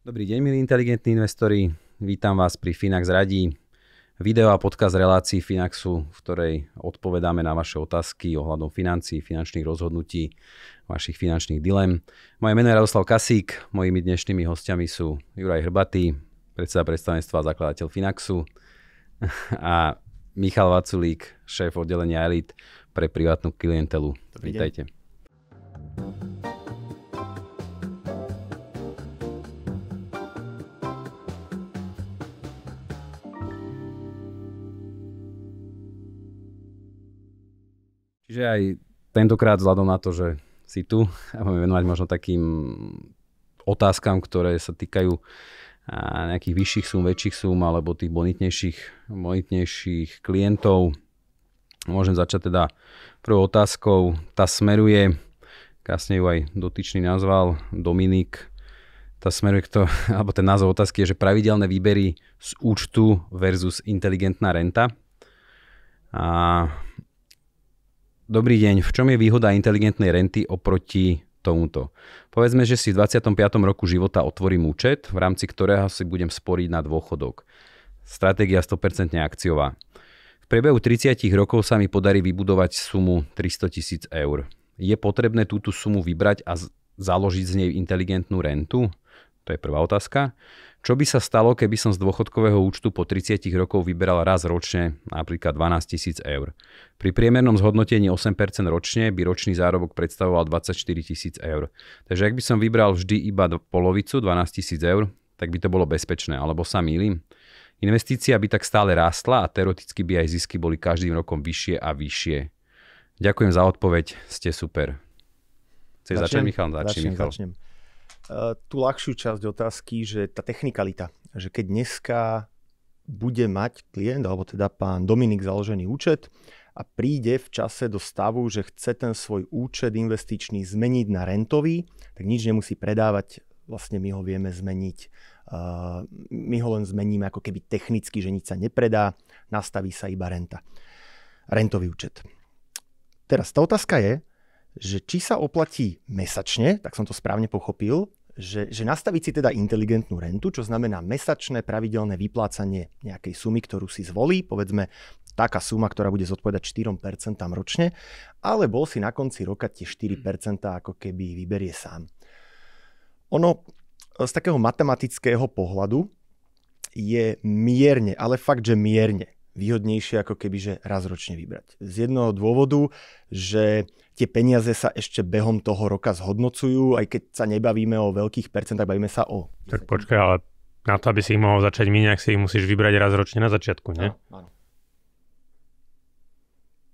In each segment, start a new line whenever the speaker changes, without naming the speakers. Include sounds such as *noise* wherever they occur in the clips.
Dobrý deň, milí inteligentní investori. Vítam vás pri Finax Radí. Video a podcast relácií Finaxu, v ktorej odpovedáme na vaše otázky ohľadom financií, finančných rozhodnutí, vašich finančných dilem. Moje meno je Radoslav Kasík, mojimi dnešnými hostiami sú Juraj Hrbatý, predseda predstavenstva a zakladateľ Finaxu *laughs* a Michal Vaculík, šéf oddelenia Elite pre privátnu klientelu. Dobrý Vítajte. Deň. Čiže aj tentokrát vzhľadom na to, že si tu *laughs* a budeme venovať možno takým otázkam, ktoré sa týkajú nejakých vyšších súm, väčších súm alebo tých bonitnejších, bonitnejších klientov. Môžem začať teda prvou otázkou. Tá smeruje, krásne ju aj dotyčný nazval, Dominik, tá smeruje to, *laughs* alebo ten názov otázky je, že pravidelné výbery z účtu versus inteligentná renta. A Dobrý deň, v čom je výhoda inteligentnej renty oproti tomuto? Povedzme, že si v 25. roku života otvorím účet, v rámci ktorého si budem sporiť na dôchodok. Stratégia 100% akciová. V priebehu 30 rokov sa mi podarí vybudovať sumu 300 tisíc eur. Je potrebné túto sumu vybrať a založiť z nej inteligentnú rentu? To je prvá otázka. Čo by sa stalo, keby som z dôchodkového účtu po 30 rokov vyberal raz ročne napríklad 12 tisíc eur? Pri priemernom zhodnotení 8% ročne by ročný zárobok predstavoval 24 tisíc eur. Takže ak by som vybral vždy iba polovicu, 12 tisíc eur, tak by to bolo bezpečné, alebo sa mýlim? Investícia by tak stále rástla a teoreticky by aj zisky boli každým rokom vyššie a vyššie. Ďakujem za odpoveď, ste super. Chceš začať, Michal? začnem. Michal.
Začnem tú ľahšiu časť otázky, že tá technikalita, že keď dneska bude mať klient, alebo teda pán Dominik založený účet a príde v čase do stavu, že chce ten svoj účet investičný zmeniť na rentový, tak nič nemusí predávať, vlastne my ho vieme zmeniť. Eh, my ho len zmeníme ako keby technicky, že nič sa nepredá, nastaví sa iba renta. Rentový účet. Teraz tá otázka je, že či sa oplatí mesačne, tak som to správne pochopil, že, že nastaviť si teda inteligentnú rentu, čo znamená mesačné pravidelné vyplácanie nejakej sumy, ktorú si zvolí, povedzme taká suma, ktorá bude zodpovedať 4% ročne, ale bol si na konci roka tie 4% ako keby vyberie sám. Ono e, z takého matematického pohľadu je mierne, ale fakt, že mierne výhodnejšie ako keby, že raz ročne vybrať. Z jednoho dôvodu, že tie peniaze sa ešte behom toho roka zhodnocujú, aj keď sa nebavíme o veľkých percentách, bavíme sa o...
Tak počkaj, ale na to, aby si ich mohol začať míňať, si ich musíš vybrať raz ročne na začiatku, nie? Áno,
áno.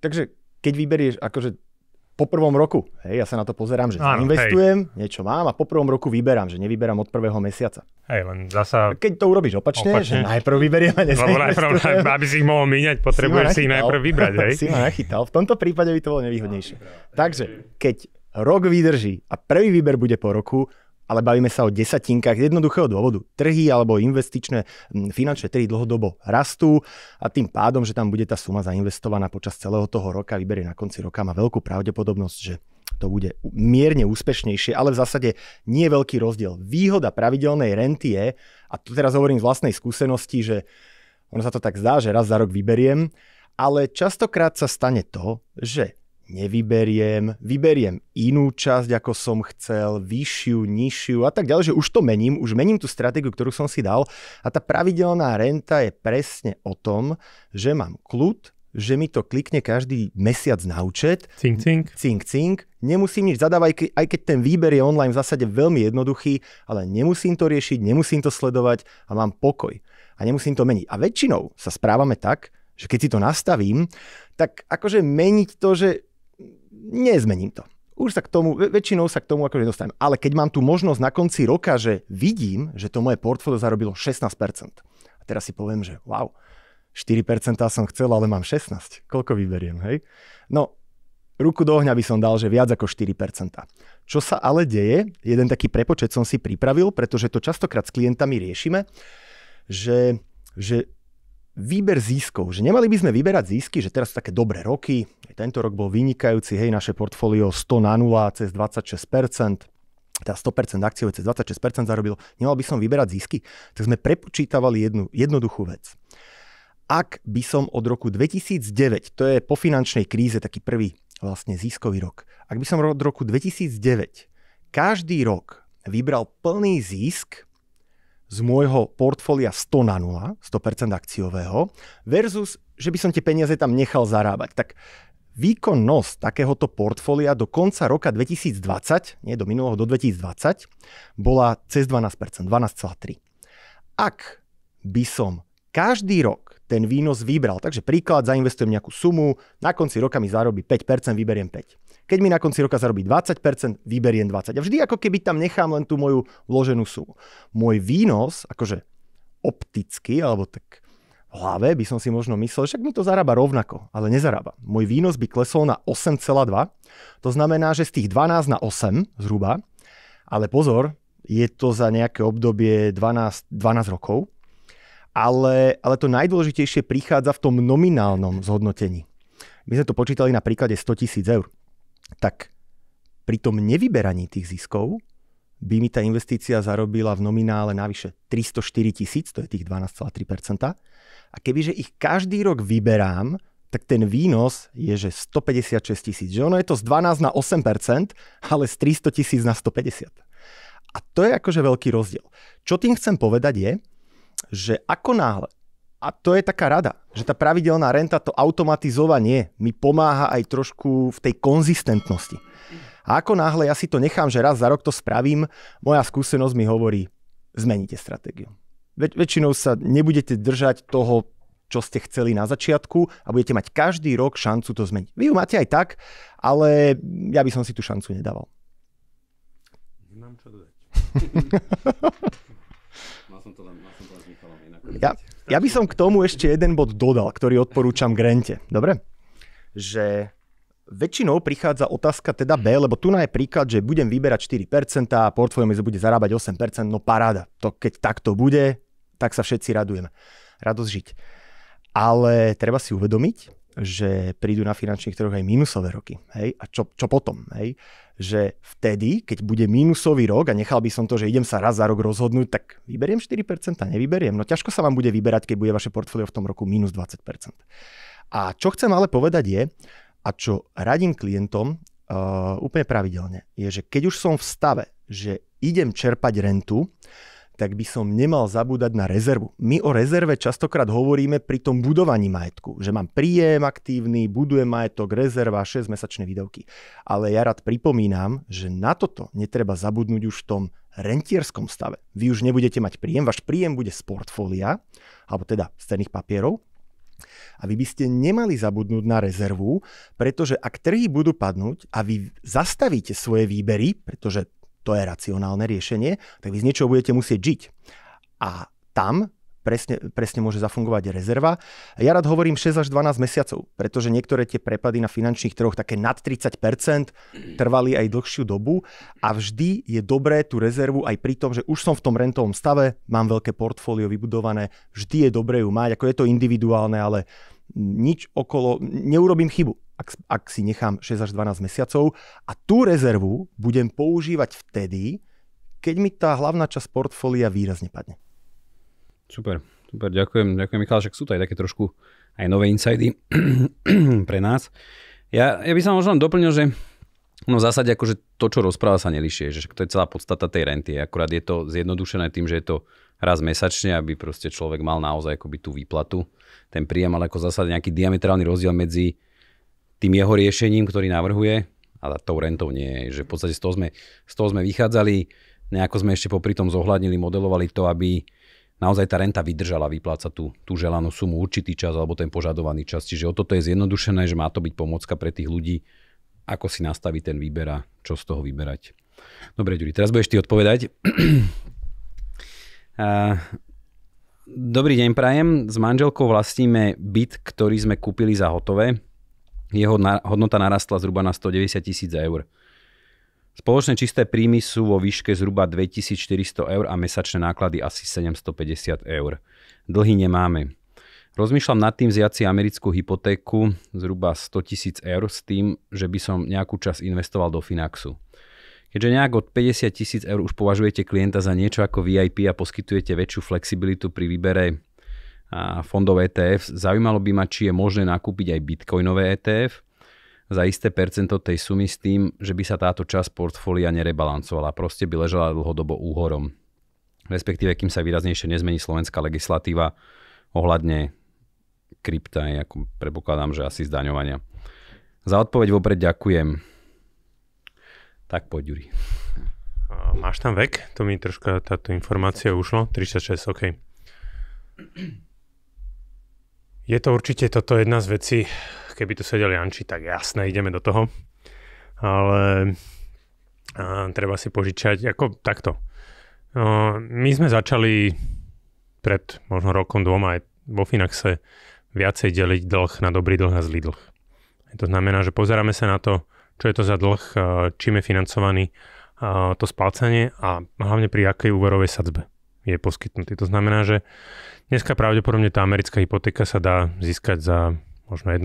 Takže keď vyberieš, akože po prvom roku. Hej, ja sa na to pozerám, že ano, investujem, hej. niečo mám a po prvom roku vyberám, že nevyberám od prvého mesiaca. Hej, len zasa... Keď to urobíš opačne, opačne. že najprv vyberiem a najprv, aby si ich mohol míňať, potrebuješ si, si ich najprv vybrať, hej? *laughs* si ma nachytal. V tomto prípade by to bolo nevýhodnejšie. Takže, keď rok vydrží a prvý výber bude po roku, ale bavíme sa o desatinkách jednoduchého dôvodu. Trhy alebo investičné finančné trhy dlhodobo rastú a tým pádom, že tam bude tá suma zainvestovaná počas celého toho roka, vyberie na konci roka, má veľkú pravdepodobnosť, že to bude mierne úspešnejšie, ale v zásade nie je veľký rozdiel. Výhoda pravidelnej renty je, a tu teraz hovorím z vlastnej skúsenosti, že ono sa to tak zdá, že raz za rok vyberiem, ale častokrát sa stane to, že nevyberiem, vyberiem inú časť, ako som chcel, vyššiu, nižšiu a tak ďalej, že už to mením, už mením tú stratégiu, ktorú som si dal a tá pravidelná renta je presne o tom, že mám kľud, že mi to klikne každý mesiac na účet. Cink, cink. Cink, cink. Nemusím nič zadávať, aj keď ten výber je online v zásade veľmi jednoduchý, ale nemusím to riešiť, nemusím to sledovať a mám pokoj. A nemusím to meniť. A väčšinou sa správame tak, že keď si to nastavím, tak akože meniť to, že nezmením to. Už sa k tomu, väčšinou sa k tomu akože nedostanem. Ale keď mám tu možnosť na konci roka, že vidím, že to moje portfólio zarobilo 16%. A teraz si poviem, že wow, 4% som chcel, ale mám 16. Koľko vyberiem, hej? No, ruku do ohňa by som dal, že viac ako 4%. Čo sa ale deje, jeden taký prepočet som si pripravil, pretože to častokrát s klientami riešime, že, že výber ziskov, že nemali by sme vyberať zisky, že teraz sú také dobré roky, tento rok bol vynikajúci, hej, naše portfólio 100 na 0 cez 26% teda 100% akciové cez 26% zarobil, nemal by som vyberať zisky. Tak sme prepočítavali jednu jednoduchú vec. Ak by som od roku 2009, to je po finančnej kríze taký prvý vlastne ziskový rok, ak by som od roku 2009 každý rok vybral plný zisk z môjho portfólia 100 na 0, 100% akciového, versus, že by som tie peniaze tam nechal zarábať. Tak Výkonnosť takéhoto portfólia do konca roka 2020, nie do minulého, do 2020, bola cez 12%, 12,3%. Ak by som každý rok ten výnos vybral, takže príklad, zainvestujem nejakú sumu, na konci roka mi zarobí 5%, vyberiem 5. Keď mi na konci roka zarobí 20%, vyberiem 20. A vždy ako keby tam nechám len tú moju vloženú sumu. Môj výnos, akože opticky, alebo tak hlave by som si možno myslel, však mi to zarába rovnako, ale nezarába. Môj výnos by klesol na 8,2, to znamená, že z tých 12 na 8 zhruba, ale pozor, je to za nejaké obdobie 12, 12 rokov, ale, ale to najdôležitejšie prichádza v tom nominálnom zhodnotení. My sme to počítali na príklade 100 tisíc eur. Tak pri tom nevyberaní tých ziskov by mi tá investícia zarobila v nominále navyše 304 tisíc, to je tých 12,3 a kebyže ich každý rok vyberám, tak ten výnos je, že 156 tisíc. Že ono je to z 12 na 8%, ale z 300 tisíc na 150. A to je akože veľký rozdiel. Čo tým chcem povedať je, že ako náhle, a to je taká rada, že tá pravidelná renta, to automatizovanie mi pomáha aj trošku v tej konzistentnosti. A ako náhle ja si to nechám, že raz za rok to spravím, moja skúsenosť mi hovorí, zmeníte stratégiu väč- väčšinou sa nebudete držať toho, čo ste chceli na začiatku a budete mať každý rok šancu to zmeniť. Vy ju máte aj tak, ale ja by som si tú šancu nedával.
Nemám čo dodať.
*laughs*
mal som to len, mal som to len inak. Ja,
ja by som k tomu ešte jeden bod dodal, ktorý odporúčam Grente. Dobre? Že väčšinou prichádza otázka teda B, mhm. lebo tu je príklad, že budem vyberať 4% a portfólio mi bude zarábať 8%, no paráda. To keď takto bude, tak sa všetci radujeme. Radosť žiť. Ale treba si uvedomiť, že prídu na finančných trhoch aj mínusové roky. Hej? A čo, čo potom? Hej? Že vtedy, keď bude mínusový rok a nechal by som to, že idem sa raz za rok rozhodnúť, tak vyberiem 4%, a nevyberiem. No ťažko sa vám bude vyberať, keď bude vaše portfólio v tom roku minus 20%. A čo chcem ale povedať je, a čo radím klientom uh, úplne pravidelne, je, že keď už som v stave, že idem čerpať rentu, tak by som nemal zabúdať na rezervu. My o rezerve častokrát hovoríme pri tom budovaní majetku, že mám príjem aktívny, budujem majetok, rezerva, 6-mesačné výdavky. Ale ja rád pripomínam, že na toto netreba zabudnúť už v tom rentierskom stave. Vy už nebudete mať príjem, váš príjem bude z portfólia, alebo teda z cenných papierov, a vy by ste nemali zabudnúť na rezervu, pretože ak trhy budú padnúť a vy zastavíte svoje výbery, pretože to je racionálne riešenie, tak vy z niečoho budete musieť žiť. A tam presne, presne môže zafungovať rezerva. Ja rád hovorím 6 až 12 mesiacov, pretože niektoré tie prepady na finančných trhoch také nad 30 trvali aj dlhšiu dobu a vždy je dobré tú rezervu aj pri tom, že už som v tom rentovom stave, mám veľké portfólio vybudované, vždy je dobré ju mať, ako je to individuálne, ale nič okolo, neurobím chybu ak, ak si nechám 6 až 12 mesiacov a tú rezervu budem používať vtedy, keď mi tá hlavná časť portfólia výrazne padne.
Super, super, ďakujem, ďakujem Michal, však sú to aj také trošku aj nové insidy *clears throat* pre nás. Ja, ja by som možno doplnil, že No v zásade akože to, čo rozpráva sa nelišie, že to je celá podstata tej renty. Akurát je to zjednodušené tým, že je to raz mesačne, aby proste človek mal naozaj akoby tú výplatu, ten príjem, ale ako zásade nejaký diametrálny rozdiel medzi tým jeho riešením, ktorý navrhuje, a tou rentou nie je, že v podstate z toho sme, z toho sme vychádzali, nejako sme ešte popri tom zohľadnili, modelovali to, aby naozaj tá renta vydržala vyplácať tú, tú želanú sumu určitý čas alebo ten požadovaný čas. Čiže o toto je zjednodušené, že má to byť pomocka pre tých ľudí, ako si nastaviť ten výber a čo z toho vyberať. Dobre, Ďuri, teraz budeš ty odpovedať. *clears throat* Dobrý deň, Prajem. S manželkou vlastníme byt, ktorý sme kúpili za hotové. Jeho na, hodnota narastla zhruba na 190 tisíc eur. Spoločné čisté príjmy sú vo výške zhruba 2400 eur a mesačné náklady asi 750 eur. Dlhy nemáme. Rozmýšľam nad tým vziať si americkú hypotéku zhruba 100 tisíc eur s tým, že by som nejakú čas investoval do Finaxu. Keďže nejak od 50 tisíc eur už považujete klienta za niečo ako VIP a poskytujete väčšiu flexibilitu pri výbere fondov ETF. Zaujímalo by ma, či je možné nakúpiť aj bitcoinové ETF za isté percento tej sumy s tým, že by sa táto časť portfólia nerebalancovala, proste by ležala dlhodobo úhorom. Respektíve, kým sa výraznejšie nezmení slovenská legislatíva ohľadne krypta, ako predpokladám, že asi zdaňovania. Za odpoveď vopred ďakujem.
Tak poď, Juri. Máš tam vek? To mi troška táto informácia ušlo. 36, OK. Je to určite toto jedna z vecí, keby tu sedeli Janči, tak jasné, ideme do toho. Ale a, treba si požičať, ako takto. A, my sme začali pred možno rokom, dvoma aj vo Finaxe viacej deliť dlh na dobrý dlh a zlý dlh. To znamená, že pozeráme sa na to, čo je to za dlh, čím je financovaný to splácanie a hlavne pri akej úverovej sadzbe je poskytnutý. To znamená, že dneska pravdepodobne tá americká hypotéka sa dá získať za možno 1%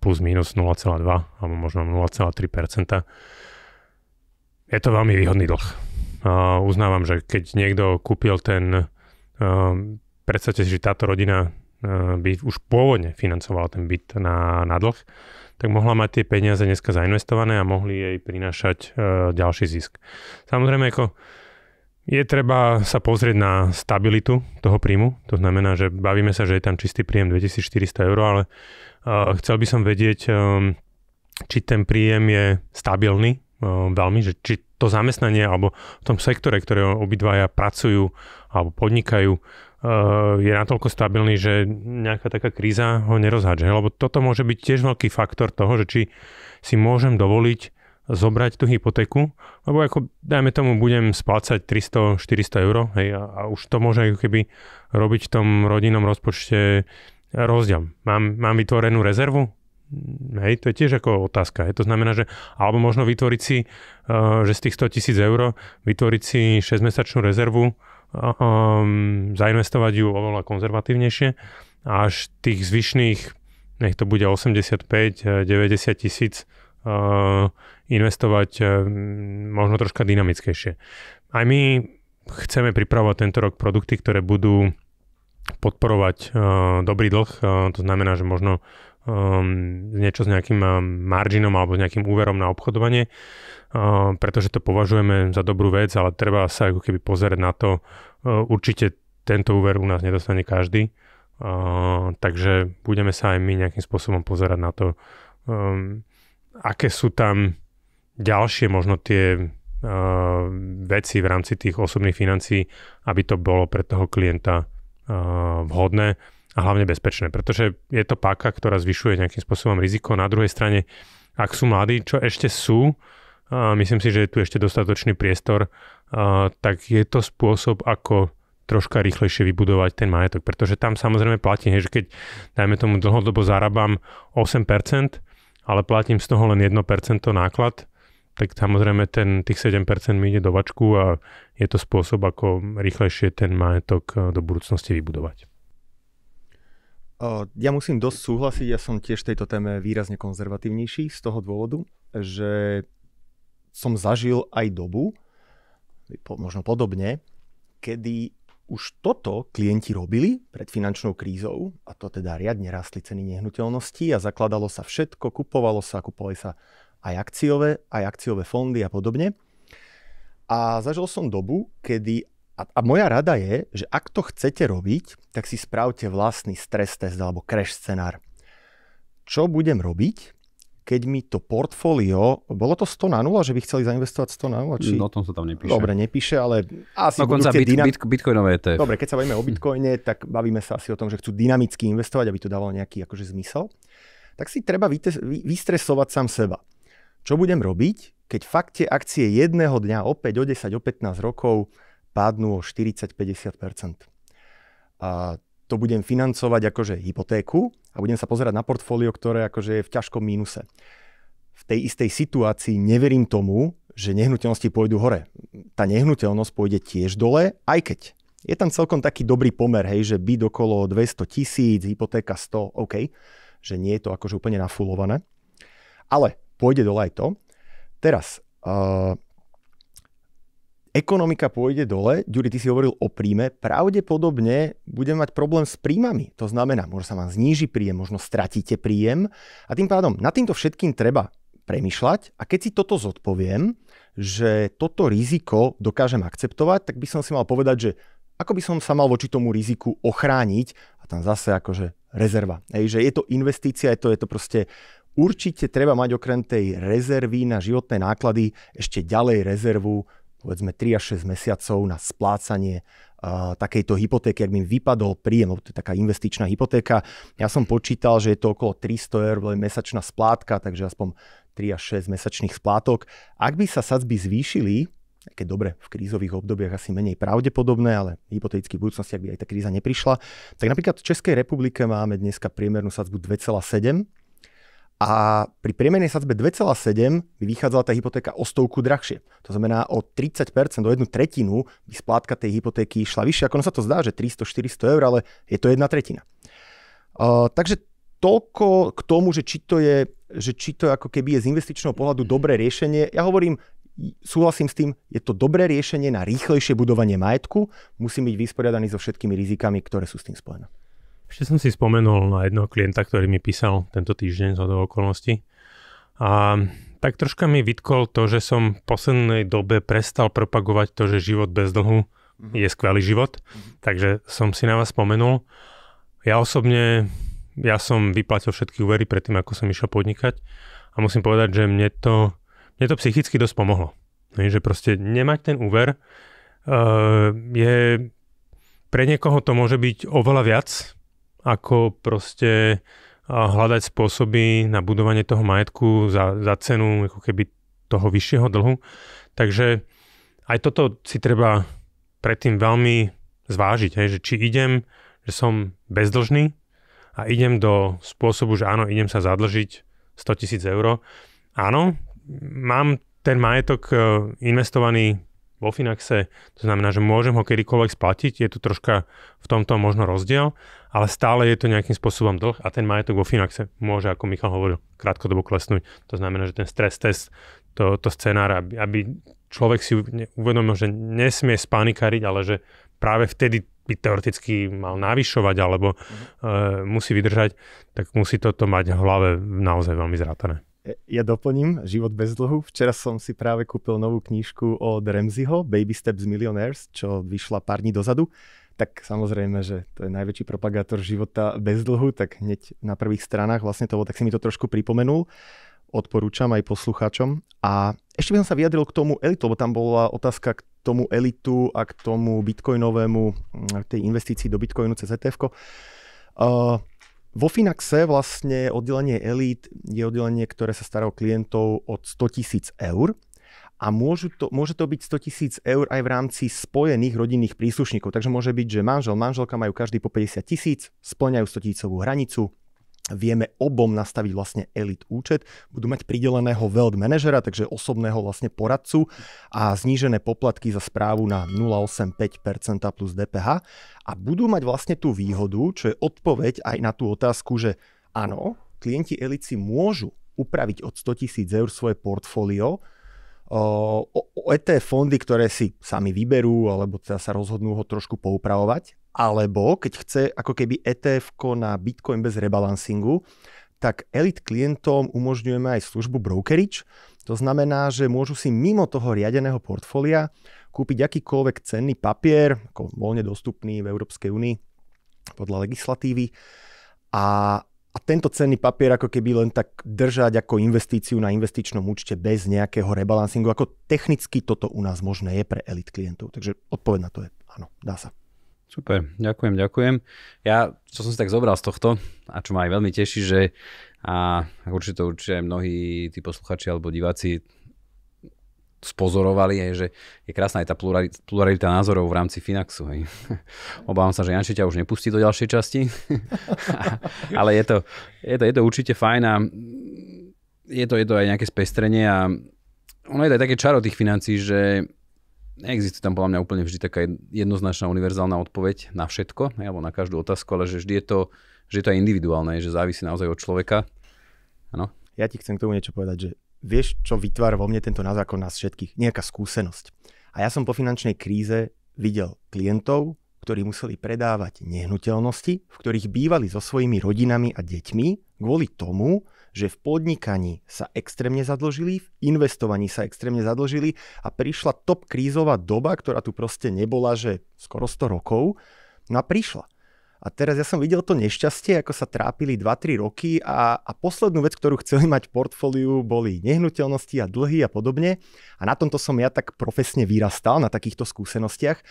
plus minus 0,2 alebo možno 0,3%. Je to veľmi výhodný dlh. Uznávam, že keď niekto kúpil ten, predstavte si, že táto rodina by už pôvodne financovala ten byt na, na dlh, tak mohla mať tie peniaze dneska zainvestované a mohli jej prinášať ďalší zisk. Samozrejme, ako je treba sa pozrieť na stabilitu toho príjmu. To znamená, že bavíme sa, že je tam čistý príjem 2400 eur, ale chcel by som vedieť, či ten príjem je stabilný veľmi, že či to zamestnanie alebo v tom sektore, ktoré obidvaja pracujú alebo podnikajú, je natoľko stabilný, že nejaká taká kríza ho nerozhádže. Lebo toto môže byť tiež veľký faktor toho, že či si môžem dovoliť zobrať tú hypotéku, lebo ako, dajme tomu, budem splácať 300-400 eur hej, a, a už to môže ako keby robiť v tom rodinnom rozpočte rozdiel. Mám, mám vytvorenú rezervu? Hej, to je tiež ako otázka. Hej. To znamená, že alebo možno vytvoriť si, uh, že z tých 100 tisíc eur vytvoriť si 6-mesačnú rezervu, um, zainvestovať ju oveľa konzervatívnejšie a až tých zvyšných, nech to bude 85-90 e, tisíc, uh, investovať eh, možno troška dynamickejšie. Aj my chceme pripravovať tento rok produkty, ktoré budú podporovať eh, dobrý dlh, eh, to znamená, že možno um, niečo s nejakým marginom alebo s nejakým úverom na obchodovanie, um, pretože to považujeme za dobrú vec, ale treba sa ako keby pozerať na to. Uh, určite tento úver u nás nedostane každý, uh, takže budeme sa aj my nejakým spôsobom pozerať na to, um, aké sú tam ďalšie možno tie uh, veci v rámci tých osobných financií, aby to bolo pre toho klienta uh, vhodné a hlavne bezpečné, pretože je to páka, ktorá zvyšuje nejakým spôsobom riziko. Na druhej strane, ak sú mladí, čo ešte sú, a myslím si, že je tu ešte dostatočný priestor, a, eh, tak je to spôsob, ako troška rýchlejšie vybudovať ten majetok. Pretože tam samozrejme platí, hej, že keď, dajme tomu, dlhodobo zarábam 8%, ale platím z toho len 1% náklad, tak samozrejme ten, tých 7% mi ide do vačku a je to spôsob, ako rýchlejšie ten majetok eh, do budúcnosti
vybudovať. Ja musím dosť súhlasiť, ja som tiež tejto téme výrazne konzervatívnejší z toho dôvodu, že som zažil aj dobu, možno podobne, kedy už toto klienti robili pred finančnou krízou, a to teda riadne rastli ceny nehnuteľnosti a zakladalo sa všetko, kupovalo sa, kupovali sa aj akciové, aj akciové fondy a podobne. A zažil som dobu, kedy a, a moja rada je, že ak to chcete robiť, tak si spravte vlastný stres test alebo crash scenár. Čo budem robiť, keď mi to portfólio, bolo to 100 na 0, že by chceli zainvestovať 100 na 0? Či... No, o tom sa tam nepíše. Dobre, nepíše, ale asi Dokonca budú bit, dynam... bit, bitcoinové ETF. Dobre, keď sa bavíme o bitcoine, tak bavíme sa asi o tom, že chcú dynamicky investovať, aby to dávalo nejaký akože zmysel. Tak si treba vytesť, vystresovať sám seba. Čo budem robiť, keď fakt tie akcie jedného dňa opäť o 10, o 15 rokov padnú o 40-50%? A to budem financovať akože hypotéku a budem sa pozerať na portfólio, ktoré akože je v ťažkom mínuse. V tej istej situácii neverím tomu, že nehnuteľnosti pôjdu hore. Tá nehnuteľnosť pôjde tiež dole, aj keď. Je tam celkom taký dobrý pomer, hej, že byt okolo 200 tisíc, hypotéka 100, OK, že nie je to akože úplne nafulované. Ale pôjde dole aj to. Teraz, eh, ekonomika pôjde dole, Ďuri, ty si hovoril o príjme, pravdepodobne budeme mať problém s príjmami. To znamená, možno sa vám zníži príjem, možno stratíte príjem a tým pádom nad týmto všetkým treba premyšľať a keď si toto zodpoviem, že toto riziko dokážem akceptovať, tak by som si mal povedať, že ako by som sa mal voči tomu riziku ochrániť a tam zase akože rezerva. Hej, že je to investícia, je to, je to proste Určite treba mať okrem tej rezervy na životné náklady ešte ďalej rezervu, povedzme 3 až 6 mesiacov na splácanie uh, takejto hypotéky, ak mi vypadol príjem, to je taká investičná hypotéka. Ja som počítal, že je to okolo 300 eur mesačná splátka, takže aspoň 3 až 6 mesačných splátok. Ak by sa sadzby zvýšili, keď dobre, v krízových obdobiach asi menej pravdepodobné, ale hypoteticky v budúcnosti, ak by aj tá kríza neprišla, tak napríklad v Českej republike máme dneska priemernú sadzbu 2,7 a pri priemernej sadzbe 2,7 by vychádzala tá hypotéka o stovku drahšie. To znamená o 30%, o jednu tretinu by splátka tej hypotéky šla vyššie. Ako ono sa to zdá, že 300-400 eur, ale je to jedna tretina. Uh, takže toľko k tomu, že či to je že či to ako keby je z investičného pohľadu dobré riešenie. Ja hovorím, súhlasím s tým, je to dobré riešenie na rýchlejšie budovanie majetku, musí byť vysporiadaný so všetkými rizikami, ktoré sú s tým spojené.
Ešte som si spomenul na jedného klienta, ktorý mi písal tento týždeň z hodou okolností. A tak troška mi vytkol to, že som v poslednej dobe prestal propagovať to, že život bez dlhu mm-hmm. je skvelý život. Mm-hmm. Takže som si na vás spomenul. Ja osobne, ja som vyplatil všetky úvery predtým, ako som išiel podnikať. A musím povedať, že mne to, mne to psychicky dosť pomohlo. Hej, že proste nemať ten úver uh, je pre niekoho to môže byť oveľa viac, ako proste hľadať spôsoby na budovanie toho majetku za, za cenu ako keby toho vyššieho dlhu. Takže aj toto si treba predtým veľmi zvážiť, hej, že či idem, že som bezdlžný a idem do spôsobu, že áno, idem sa zadlžiť 100 tisíc eur. Áno, mám ten majetok e, investovaný vo Finaxe, to znamená, že môžem ho kedykoľvek splatiť, je tu troška v tomto možno rozdiel, ale stále je to nejakým spôsobom dlh a ten majetok vo Finaxe môže, ako Michal hovoril, krátkodobo klesnúť. To znamená, že ten stres test, to, to scenár, aby, aby človek si uvedomil, že nesmie spanikariť, ale že práve vtedy by teoreticky mal navyšovať alebo uh, musí vydržať, tak musí toto mať v hlave naozaj veľmi zrátané.
Ja doplním Život bez dlhu. Včera som si práve kúpil novú knížku od Ramseyho, Baby Steps Millionaires, čo vyšla pár dní dozadu. Tak samozrejme, že to je najväčší propagátor života bez dlhu, tak hneď na prvých stranách vlastne to tak si mi to trošku pripomenul. Odporúčam aj poslucháčom. A ešte by som sa vyjadril k tomu elitu, lebo tam bola otázka k tomu elitu a k tomu bitcoinovému, k tej investícii do bitcoinu cez ETF. Uh, vo Finaxe vlastne oddelenie Elite je oddelenie, ktoré sa stará o klientov od 100 tisíc eur a môžu to, môže to byť 100 tisíc eur aj v rámci spojených rodinných príslušníkov. Takže môže byť, že manžel, manželka majú každý po 50 tisíc, splňajú 100 tisícovú hranicu, vieme obom nastaviť vlastne elit účet. Budú mať prideleného weld manažera, takže osobného vlastne poradcu a znížené poplatky za správu na 0,85% plus DPH a budú mať vlastne tú výhodu, čo je odpoveď aj na tú otázku, že áno, klienti elit si môžu upraviť od 100 tisíc eur svoje portfólio, o ETF fondy, ktoré si sami vyberú alebo teda sa rozhodnú ho trošku poupravovať, alebo keď chce ako keby etf na Bitcoin bez rebalancingu, tak elit klientom umožňujeme aj službu brokerage. To znamená, že môžu si mimo toho riadeného portfólia kúpiť akýkoľvek cenný papier, ako voľne dostupný v Európskej únii podľa legislatívy. A, a tento cenný papier ako keby len tak držať ako investíciu na investičnom účte bez nejakého rebalancingu. Ako technicky toto u nás možné je pre elit klientov. Takže odpoveď na to je áno, dá sa.
Super, ďakujem, ďakujem. Ja, čo som si tak zobral z tohto a čo ma aj veľmi teší, že a určite určite aj mnohí tí posluchači alebo diváci spozorovali, hej, že je krásna aj tá pluralita, pluralita názorov v rámci Finaxu. Hej. *laughs* Obávam sa, že Janči ťa už nepustí do ďalšej časti, *laughs* ale je to, je, to, je to určite fajn a je to, je to aj nejaké spestrenie a ono je to aj také čaro tých financí, že neexistuje tam podľa mňa úplne vždy taká jednoznačná univerzálna odpoveď na všetko, alebo na každú otázku, ale že vždy je to, že je to aj individuálne, že závisí
naozaj od človeka. Ano? Ja ti chcem k tomu niečo povedať, že vieš, čo vytvára vo mne tento ako nás všetkých? Nejaká skúsenosť. A ja som po finančnej kríze videl klientov, ktorí museli predávať nehnuteľnosti, v ktorých bývali so svojimi rodinami a deťmi kvôli tomu, že v podnikaní sa extrémne zadlžili, v investovaní sa extrémne zadlžili a prišla top krízová doba, ktorá tu proste nebola, že skoro 100 rokov, no a prišla. A teraz ja som videl to nešťastie, ako sa trápili 2-3 roky a, a poslednú vec, ktorú chceli mať v portfóliu, boli nehnuteľnosti a dlhy a podobne. A na tomto som ja tak profesne vyrastal, na takýchto skúsenostiach.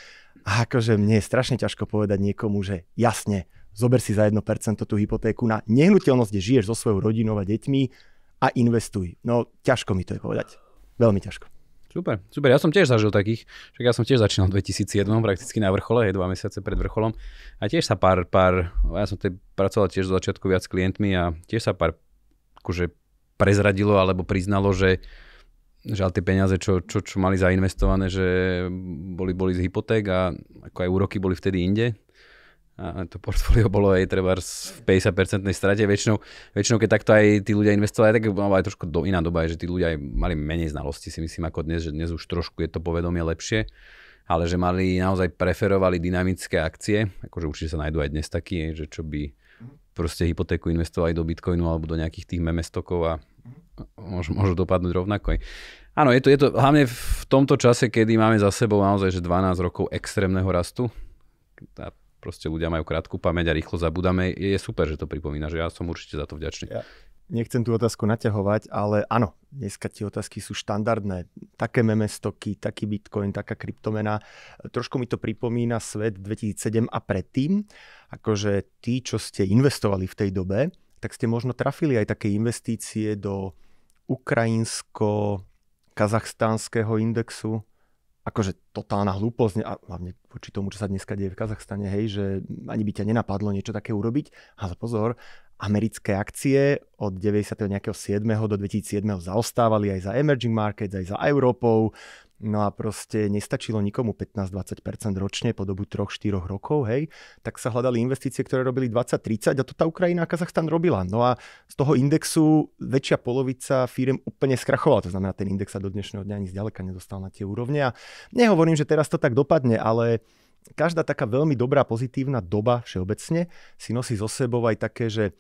A akože mne je strašne ťažko povedať niekomu, že jasne, zober si za 1% tú hypotéku na nehnuteľnosť, kde žiješ so svojou rodinou a deťmi a investuj. No ťažko mi to je povedať. Veľmi ťažko. Super,
super. Ja som tiež zažil takých, však ja som tiež začínal v 2007 prakticky na vrchole, je dva mesiace pred vrcholom a tiež sa pár, pár, ja som pracoval tiež do začiatku viac s klientmi a tiež sa pár akože prezradilo alebo priznalo, že, že tie peniaze, čo, čo, čo mali zainvestované, že boli, boli z hypoték a ako aj úroky boli vtedy inde a to portfólio bolo aj treba v 50 strate. Väčšinou, väčšinou, keď takto aj tí ľudia investovali, tak bola aj trošku do, iná doba, že tí ľudia aj mali menej znalosti, si myslím, ako dnes, že dnes už trošku je to povedomie lepšie ale že mali naozaj preferovali dynamické akcie, akože určite sa nájdú aj dnes takí, že čo by proste hypotéku investovali do bitcoinu alebo do nejakých tých memestokov a môžu, môžu dopadnúť rovnako. Áno, je to, je to hlavne v tomto čase, kedy máme za sebou naozaj že 12 rokov extrémneho rastu. Tá proste ľudia majú krátku pamäť a rýchlo zabudáme, je, je super, že to pripomína, že ja som určite za to vďačný. Ja.
Nechcem tú otázku naťahovať, ale áno, dneska tie otázky sú štandardné. Také meme stoky, taký bitcoin, taká kryptomena. Trošku mi to pripomína svet 2007 a predtým. Akože tí, čo ste investovali v tej dobe, tak ste možno trafili aj také investície do ukrajinsko-kazachstánskeho indexu, akože totálna hlúposť, a hlavne voči tomu, čo sa dneska deje v Kazachstane, hej, že ani by ťa nenapadlo niečo také urobiť, ale pozor, americké akcie od 97. 7. do 2007. zaostávali aj za emerging markets, aj za Európou. No a proste nestačilo nikomu 15-20% ročne po dobu 3-4 rokov, hej, tak sa hľadali investície, ktoré robili 20-30 a to tá Ukrajina a Kazachstan robila. No a z toho indexu väčšia polovica firm úplne skrachovala, to znamená, ten index sa do dnešného dňa ani zďaleka nedostal na tie úrovne a nehovorím, že teraz to tak dopadne, ale každá taká veľmi dobrá pozitívna doba všeobecne si nosí zo sebou aj také, že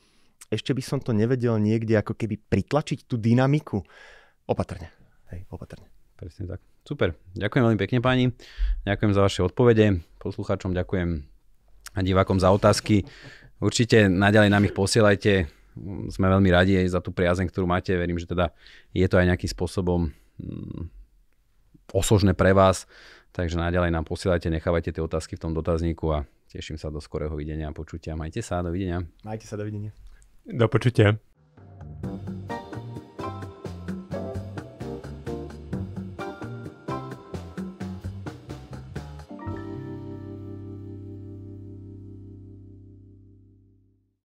ešte by som to nevedel niekde ako keby pritlačiť tú dynamiku. Opatrne. Hej, opatrne. Presne tak.
Super. Ďakujem veľmi pekne páni. Ďakujem za vaše odpovede. Poslucháčom ďakujem a divákom za otázky. Určite naďalej nám ich posielajte. Sme veľmi radi aj za tú priazeň, ktorú máte. Verím, že teda je to aj nejakým spôsobom mm, osožné pre vás. Takže naďalej nám posielajte, nechávajte tie otázky v tom dotazníku a teším sa do skorého videnia a počutia. Majte sa, dovidenia.
Majte sa, dovidenia. Do
počutia.